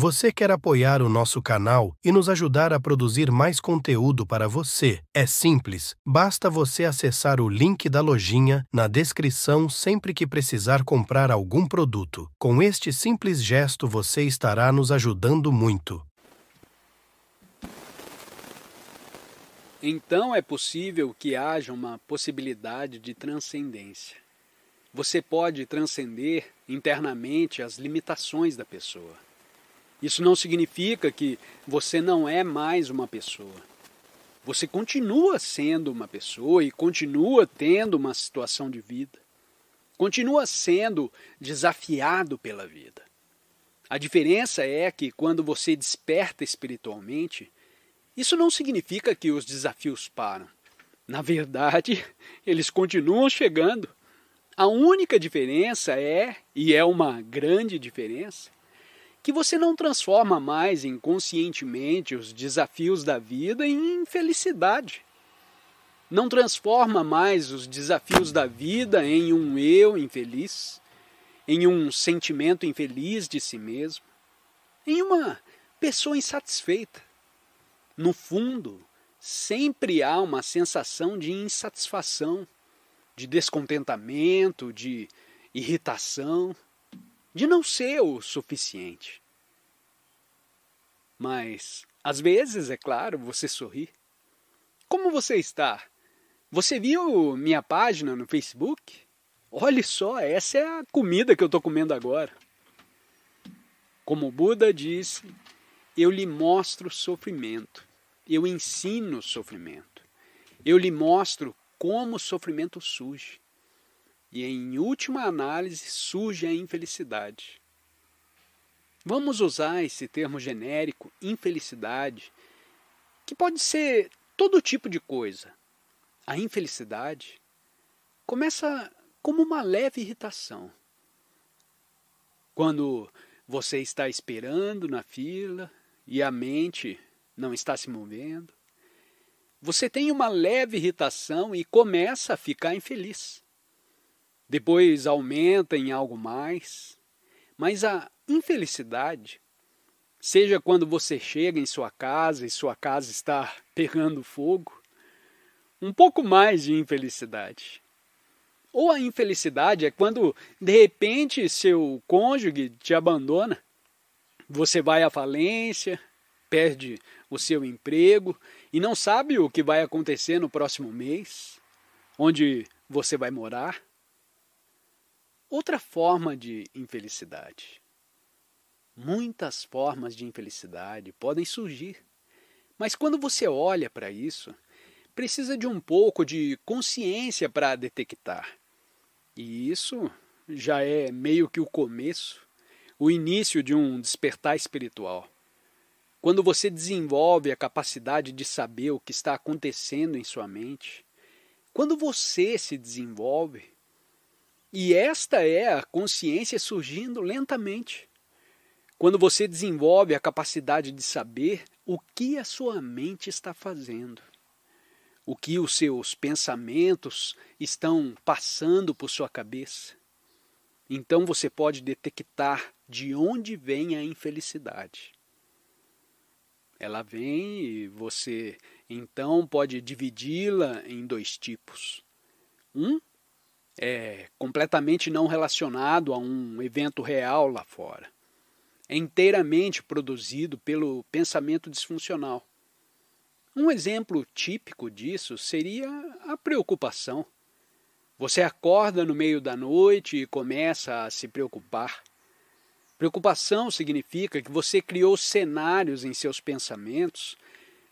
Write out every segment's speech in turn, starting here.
Você quer apoiar o nosso canal e nos ajudar a produzir mais conteúdo para você? É simples, basta você acessar o link da lojinha na descrição sempre que precisar comprar algum produto. Com este simples gesto, você estará nos ajudando muito. Então é possível que haja uma possibilidade de transcendência. Você pode transcender internamente as limitações da pessoa. Isso não significa que você não é mais uma pessoa. Você continua sendo uma pessoa e continua tendo uma situação de vida. Continua sendo desafiado pela vida. A diferença é que quando você desperta espiritualmente, isso não significa que os desafios param. Na verdade, eles continuam chegando. A única diferença é, e é uma grande diferença, que você não transforma mais inconscientemente os desafios da vida em felicidade. Não transforma mais os desafios da vida em um eu infeliz, em um sentimento infeliz de si mesmo, em uma pessoa insatisfeita. No fundo, sempre há uma sensação de insatisfação, de descontentamento, de irritação de não ser o suficiente. Mas, às vezes, é claro, você sorri. Como você está? Você viu minha página no Facebook? Olhe só, essa é a comida que eu estou comendo agora. Como Buda disse, eu lhe mostro sofrimento, eu ensino sofrimento, eu lhe mostro como o sofrimento surge e, em última análise, surge a infelicidade. Vamos usar esse termo genérico, infelicidade, que pode ser todo tipo de coisa. A infelicidade começa como uma leve irritação. Quando você está esperando na fila e a mente não está se movendo, você tem uma leve irritação e começa a ficar infeliz depois aumenta em algo mais. Mas a infelicidade, seja quando você chega em sua casa e sua casa está pegando fogo, um pouco mais de infelicidade. Ou a infelicidade é quando de repente seu cônjuge te abandona, você vai à falência, perde o seu emprego e não sabe o que vai acontecer no próximo mês, onde você vai morar. Outra forma de infelicidade. Muitas formas de infelicidade podem surgir, mas quando você olha para isso, precisa de um pouco de consciência para detectar. E isso já é meio que o começo, o início de um despertar espiritual. Quando você desenvolve a capacidade de saber o que está acontecendo em sua mente, quando você se desenvolve, e esta é a consciência surgindo lentamente. Quando você desenvolve a capacidade de saber o que a sua mente está fazendo, o que os seus pensamentos estão passando por sua cabeça, então você pode detectar de onde vem a infelicidade. Ela vem e você então pode dividi-la em dois tipos. Um é, completamente não relacionado a um evento real lá fora. É inteiramente produzido pelo pensamento disfuncional. Um exemplo típico disso seria a preocupação. Você acorda no meio da noite e começa a se preocupar. Preocupação significa que você criou cenários em seus pensamentos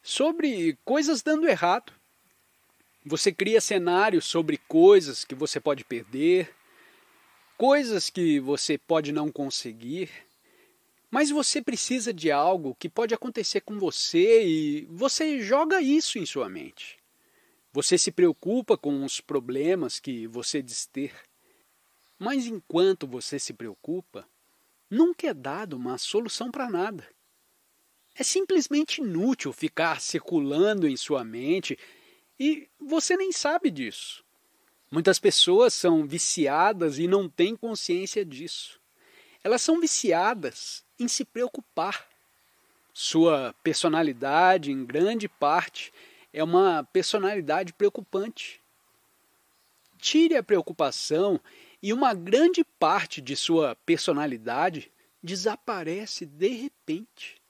sobre coisas dando errado você cria cenários sobre coisas que você pode perder, coisas que você pode não conseguir, mas você precisa de algo que pode acontecer com você e você joga isso em sua mente. Você se preocupa com os problemas que você diz ter. Mas enquanto você se preocupa, nunca é dado uma solução para nada. É simplesmente inútil ficar circulando em sua mente e você nem sabe disso. Muitas pessoas são viciadas e não têm consciência disso. Elas são viciadas em se preocupar. Sua personalidade, em grande parte, é uma personalidade preocupante. Tire a preocupação e uma grande parte de sua personalidade desaparece de repente.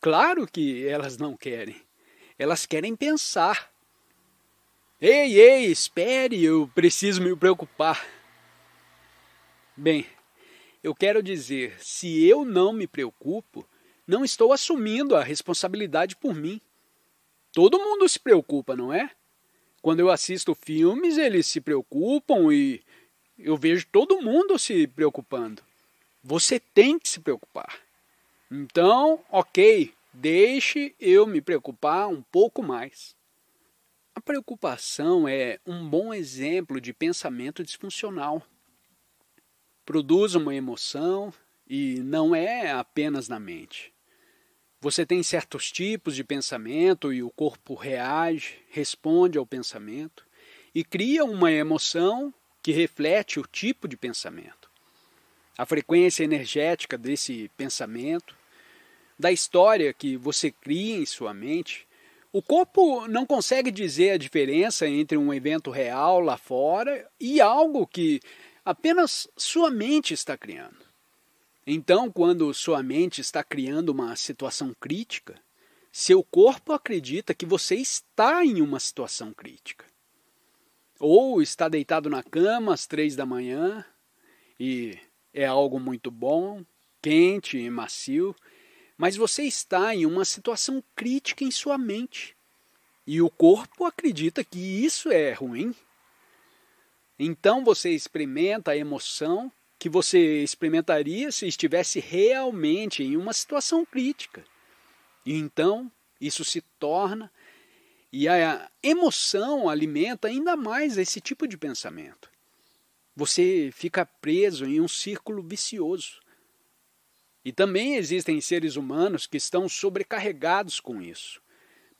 Claro que elas não querem. Elas querem pensar, Ei, ei, espere, eu preciso me preocupar. Bem, eu quero dizer, se eu não me preocupo, não estou assumindo a responsabilidade por mim. Todo mundo se preocupa, não é? Quando eu assisto filmes, eles se preocupam e eu vejo todo mundo se preocupando. Você tem que se preocupar. Então, ok, deixe eu me preocupar um pouco mais. A preocupação é um bom exemplo de pensamento disfuncional. Produz uma emoção e não é apenas na mente. Você tem certos tipos de pensamento e o corpo reage, responde ao pensamento e cria uma emoção que reflete o tipo de pensamento. A frequência energética desse pensamento, da história que você cria em sua mente, o corpo não consegue dizer a diferença entre um evento real lá fora e algo que apenas sua mente está criando. Então, quando sua mente está criando uma situação crítica, seu corpo acredita que você está em uma situação crítica. Ou está deitado na cama às três da manhã e é algo muito bom, quente e macio, mas você está em uma situação crítica em sua mente. E o corpo acredita que isso é ruim. Então você experimenta a emoção que você experimentaria se estivesse realmente em uma situação crítica. E então isso se torna e a emoção alimenta ainda mais esse tipo de pensamento. Você fica preso em um círculo vicioso. E também existem seres humanos que estão sobrecarregados com isso.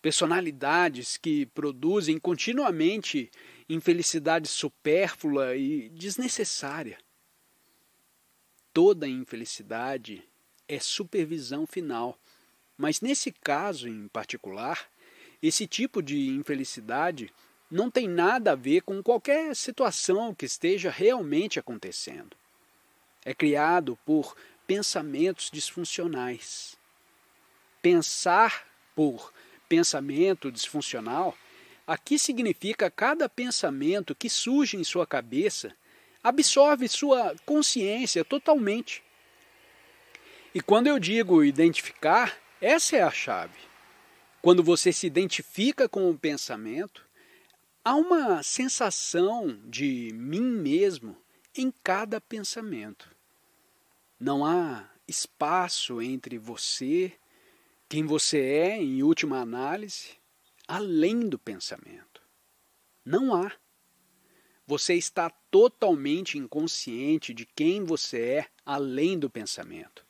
Personalidades que produzem continuamente infelicidade supérflua e desnecessária. Toda infelicidade é supervisão final, mas nesse caso em particular, esse tipo de infelicidade não tem nada a ver com qualquer situação que esteja realmente acontecendo. É criado por pensamentos disfuncionais. Pensar por pensamento disfuncional aqui significa cada pensamento que surge em sua cabeça absorve sua consciência totalmente. E quando eu digo identificar, essa é a chave. Quando você se identifica com o pensamento, há uma sensação de mim mesmo em cada pensamento. Não há espaço entre você, quem você é, em última análise, além do pensamento. Não há. Você está totalmente inconsciente de quem você é além do pensamento.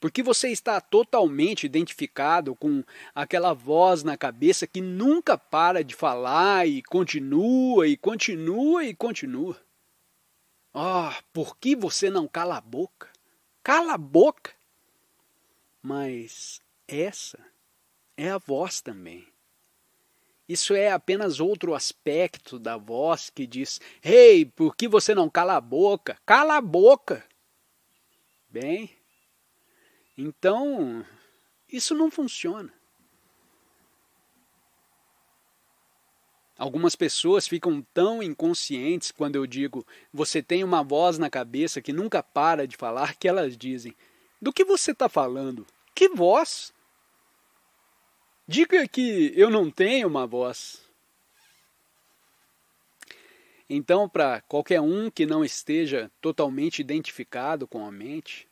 Porque você está totalmente identificado com aquela voz na cabeça que nunca para de falar e continua e continua e continua. Ah, oh, por que você não cala a boca? Cala a boca! Mas essa é a voz também. Isso é apenas outro aspecto da voz que diz: Ei, hey, por que você não cala a boca? Cala a boca! Bem, então isso não funciona. Algumas pessoas ficam tão inconscientes quando eu digo você tem uma voz na cabeça que nunca para de falar que elas dizem: Do que você está falando? Que voz? Diga que eu não tenho uma voz. Então, para qualquer um que não esteja totalmente identificado com a mente,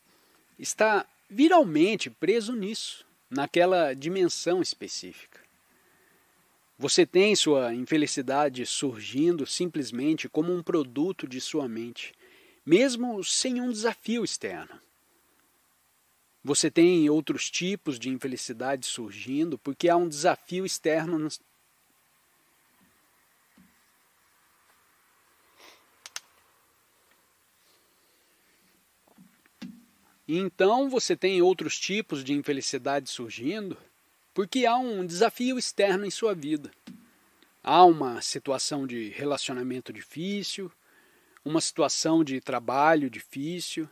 está viralmente preso nisso, naquela dimensão específica. Você tem sua infelicidade surgindo simplesmente como um produto de sua mente, mesmo sem um desafio externo. Você tem outros tipos de infelicidade surgindo porque há um desafio externo no... Então você tem outros tipos de infelicidade surgindo porque há um desafio externo em sua vida. Há uma situação de relacionamento difícil, uma situação de trabalho difícil,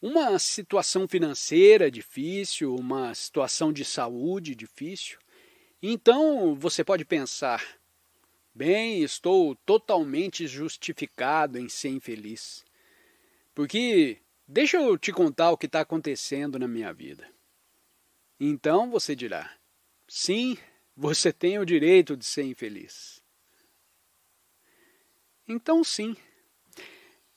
uma situação financeira difícil, uma situação de saúde difícil. Então você pode pensar: bem, estou totalmente justificado em ser infeliz. Porque deixa eu te contar o que está acontecendo na minha vida. Então você dirá: sim, você tem o direito de ser infeliz. Então, sim.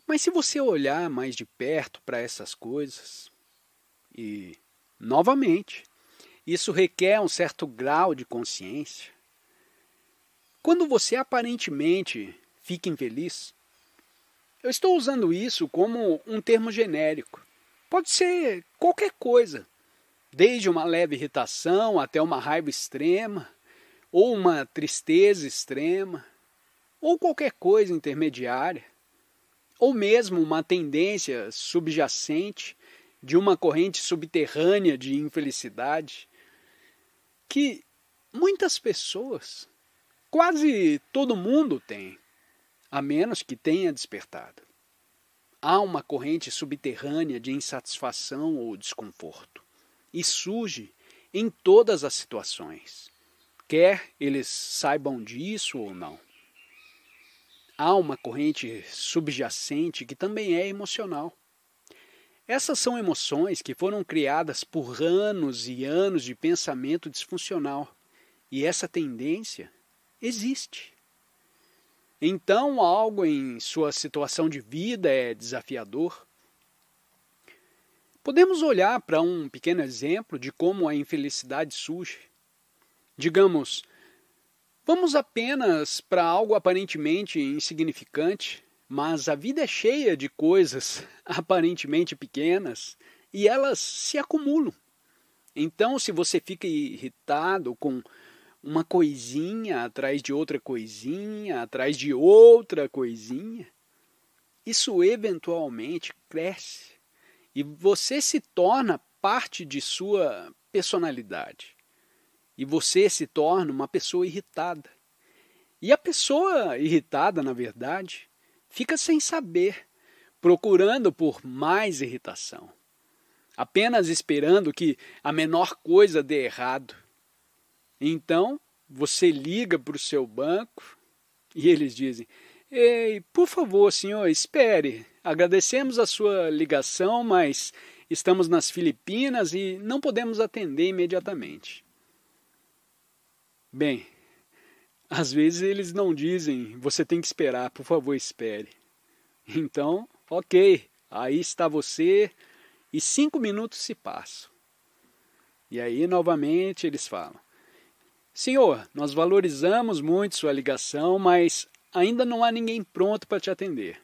Mas se você olhar mais de perto para essas coisas, e, novamente, isso requer um certo grau de consciência, quando você aparentemente fica infeliz, eu estou usando isso como um termo genérico. Pode ser qualquer coisa desde uma leve irritação até uma raiva extrema, ou uma tristeza extrema, ou qualquer coisa intermediária, ou mesmo uma tendência subjacente de uma corrente subterrânea de infelicidade, que muitas pessoas, quase todo mundo tem, a menos que tenha despertado. Há uma corrente subterrânea de insatisfação ou desconforto e surge em todas as situações, quer eles saibam disso ou não. Há uma corrente subjacente que também é emocional. Essas são emoções que foram criadas por anos e anos de pensamento disfuncional, e essa tendência existe. Então, algo em sua situação de vida é desafiador, Podemos olhar para um pequeno exemplo de como a infelicidade surge. Digamos, vamos apenas para algo aparentemente insignificante, mas a vida é cheia de coisas aparentemente pequenas e elas se acumulam. Então, se você fica irritado com uma coisinha atrás de outra coisinha, atrás de outra coisinha, isso eventualmente cresce e você se torna parte de sua personalidade. E você se torna uma pessoa irritada. E a pessoa irritada, na verdade, fica sem saber, procurando por mais irritação, apenas esperando que a menor coisa dê errado. Então, você liga para o seu banco e eles dizem: Ei, por favor, senhor, espere. Agradecemos a sua ligação, mas estamos nas Filipinas e não podemos atender imediatamente. Bem, às vezes eles não dizem, você tem que esperar, por favor, espere. Então, ok, aí está você, e cinco minutos se passam. E aí, novamente, eles falam: Senhor, nós valorizamos muito sua ligação, mas ainda não há ninguém pronto para te atender.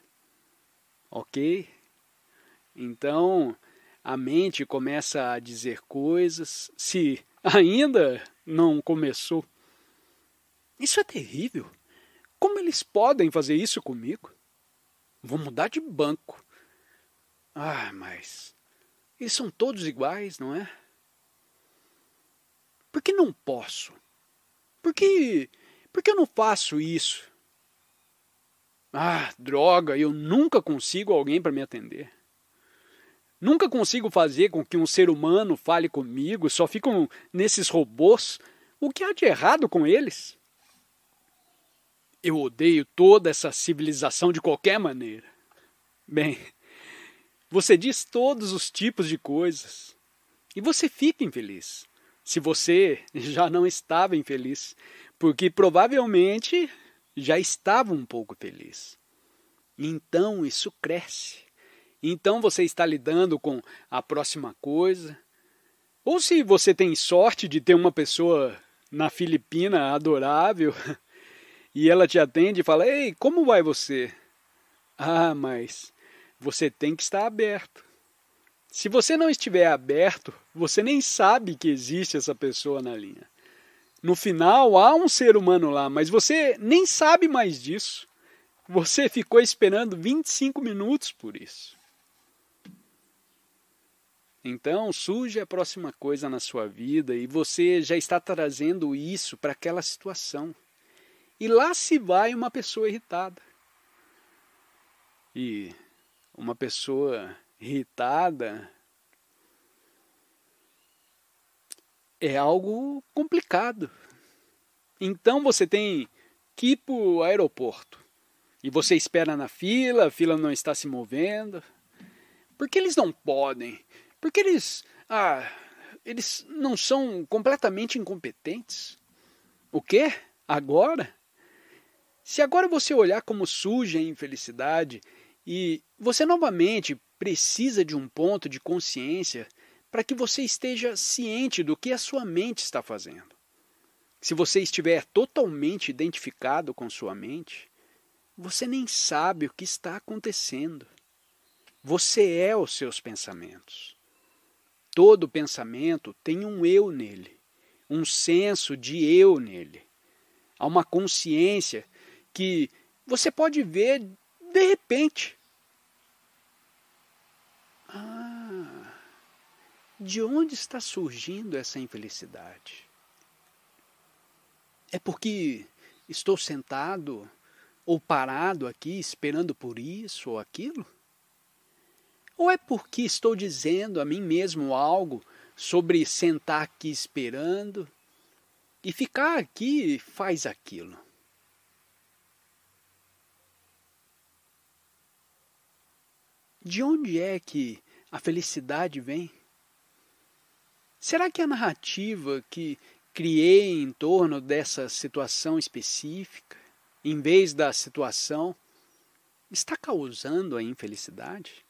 Ok? Então, a mente começa a dizer coisas se ainda não começou. Isso é terrível. Como eles podem fazer isso comigo? Vou mudar de banco. Ah, mas eles são todos iguais, não é? Por que não posso? Por que, por que eu não faço isso? Ah, droga, eu nunca consigo alguém para me atender. Nunca consigo fazer com que um ser humano fale comigo, só ficam nesses robôs. O que há de errado com eles? Eu odeio toda essa civilização de qualquer maneira. Bem, você diz todos os tipos de coisas e você fica infeliz. Se você já não estava infeliz, porque provavelmente já estava um pouco feliz. Então isso cresce. Então você está lidando com a próxima coisa. Ou se você tem sorte de ter uma pessoa na Filipina adorável e ela te atende e fala: Ei, como vai você? Ah, mas você tem que estar aberto. Se você não estiver aberto, você nem sabe que existe essa pessoa na linha. No final há um ser humano lá, mas você nem sabe mais disso. Você ficou esperando 25 minutos por isso. Então surge a próxima coisa na sua vida e você já está trazendo isso para aquela situação. E lá se vai uma pessoa irritada. E uma pessoa irritada é algo complicado. Então você tem que ir para o aeroporto e você espera na fila, a fila não está se movendo. Porque eles não podem? Porque eles, ah, eles não são completamente incompetentes? O quê? Agora? Se agora você olhar como surge a infelicidade e você novamente precisa de um ponto de consciência para que você esteja ciente do que a sua mente está fazendo. Se você estiver totalmente identificado com sua mente, você nem sabe o que está acontecendo. Você é os seus pensamentos. Todo pensamento tem um eu nele, um senso de eu nele. Há uma consciência que você pode ver de repente. Ah, de onde está surgindo essa infelicidade? É porque estou sentado ou parado aqui esperando por isso ou aquilo? Ou é porque estou dizendo a mim mesmo algo sobre sentar aqui esperando e ficar aqui faz aquilo? De onde é que a felicidade vem? Será que a narrativa que criei em torno dessa situação específica, em vez da situação, está causando a infelicidade?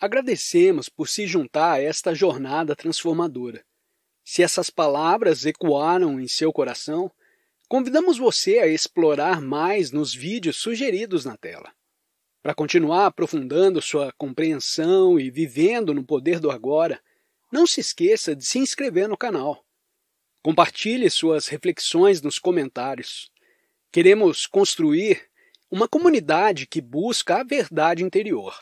Agradecemos por se juntar a esta jornada transformadora. Se essas palavras ecoaram em seu coração, convidamos você a explorar mais nos vídeos sugeridos na tela. Para continuar aprofundando sua compreensão e vivendo no poder do agora, não se esqueça de se inscrever no canal. Compartilhe suas reflexões nos comentários. Queremos construir uma comunidade que busca a verdade interior.